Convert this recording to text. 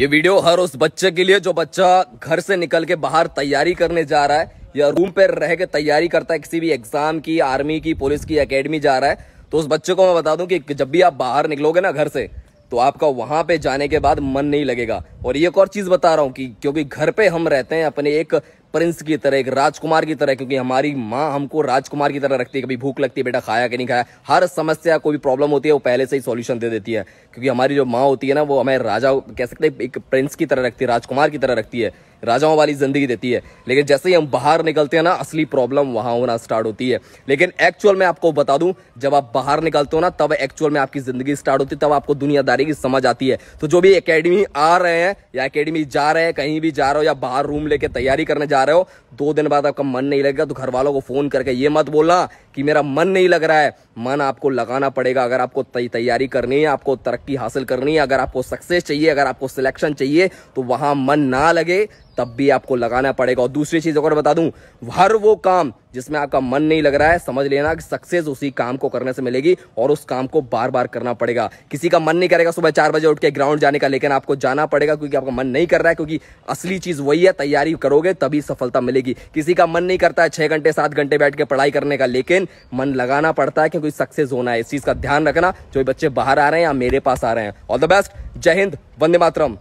ये वीडियो हर उस बच्चे के लिए जो बच्चा घर से निकल के बाहर तैयारी करने जा रहा है या रूम पे रह के तैयारी करता है किसी भी एग्जाम की आर्मी की पुलिस की एकेडमी जा रहा है तो उस बच्चे को मैं बता दूं कि जब भी आप बाहर निकलोगे ना घर से तो आपका वहां पे जाने के बाद मन नहीं लगेगा और ये एक और चीज़ बता रहा हूँ कि क्योंकि घर पे हम रहते हैं अपने एक प्रिंस की तरह एक राजकुमार की तरह क्योंकि हमारी माँ हमको राजकुमार की तरह रखती है कभी भूख लगती है बेटा खाया कि नहीं खाया हर समस्या कोई भी प्रॉब्लम होती है वो पहले से ही सॉल्यूशन दे देती है क्योंकि हमारी जो माँ होती है ना वो हमें राजा कह सकते हैं एक प्रिंस की तरह रखती है राजकुमार की तरह रखती है राजाओं वाली जिंदगी देती है लेकिन जैसे ही हम बाहर निकलते हैं ना असली प्रॉब्लम वहां होना स्टार्ट होती है लेकिन एक्चुअल में आपको बता दूं जब आप बाहर निकलते हो ना तब एक्चुअल में आपकी जिंदगी स्टार्ट होती है तब आपको दुनियादारी की समझ आती है तो जो भी अकेडमी आ रहे हैं हैं या अकेडमी जा रहे हैं कहीं भी जा रहे हो या बाहर रूम लेके तैयारी करने जा रहे हो दो दिन बाद आपका मन नहीं लगेगा तो घर वालों को फ़ोन करके ये मत बोलना कि मेरा मन नहीं लग रहा है मन आपको लगाना पड़ेगा अगर आपको तैयारी करनी है आपको तरक्की हासिल करनी है अगर आपको सक्सेस चाहिए अगर आपको सिलेक्शन चाहिए तो वहां मन ना लगे तब भी आपको लगाना पड़ेगा और दूसरी चीज़ अगर बता दूं हर वो काम जिसमें आपका मन नहीं लग रहा है समझ लेना कि सक्सेस उसी काम को करने से मिलेगी और उस काम को बार बार करना पड़ेगा किसी का मन नहीं करेगा सुबह चार बजे उठ के ग्राउंड जाने का लेकिन आपको जाना पड़ेगा क्योंकि आपका मन नहीं कर रहा है क्योंकि असली चीज़ वही है तैयारी करोगे तभी सफलता मिलेगी किसी का मन नहीं करता है छह घंटे सात घंटे बैठ के पढ़ाई करने का लेकिन मन लगाना पड़ता है क्योंकि सक्सेस होना है इस चीज़ का ध्यान रखना जो बच्चे बाहर आ रहे हैं या मेरे पास आ रहे हैं ऑल द बेस्ट जय हिंद वंदे मातरम